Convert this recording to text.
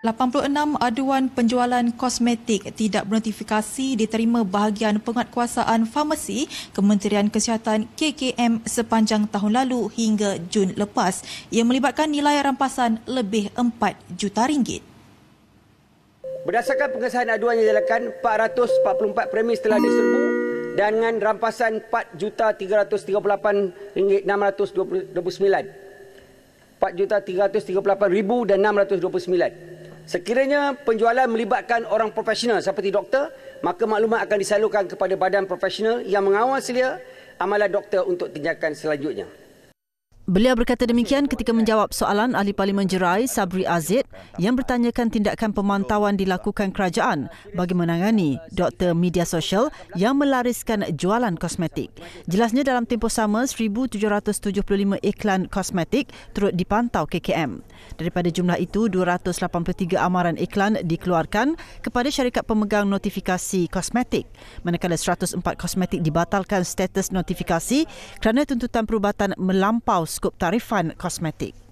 86 aduan penjualan kosmetik tidak bernotifikasi diterima bahagian penguatkuasaan farmasi Kementerian Kesihatan KKM sepanjang tahun lalu hingga Jun lepas. yang melibatkan nilai rampasan lebih 4 juta ringgit. Berdasarkan pengesahan aduan yang dijalankan, 444 premis telah diserbu dengan rampasan RM4,338,629. RM4,338,629. Sekiranya penjualan melibatkan orang profesional seperti doktor, maka maklumat akan disalurkan kepada badan profesional yang mengawasi dia amalan doktor untuk tindakan selanjutnya. Beliau berkata demikian ketika menjawab soalan ahli parlimen jerai Sabri Aziz yang bertanyakan tindakan pemantauan dilakukan kerajaan bagi menangani doktor media sosial yang melariskan jualan kosmetik. Jelasnya dalam tempoh sama 1775 iklan kosmetik turut dipantau KKM. Daripada jumlah itu 283 amaran iklan dikeluarkan kepada syarikat pemegang notifikasi kosmetik manakala 104 kosmetik dibatalkan status notifikasi kerana tuntutan perubatan melampau skop tarifan kosmetik.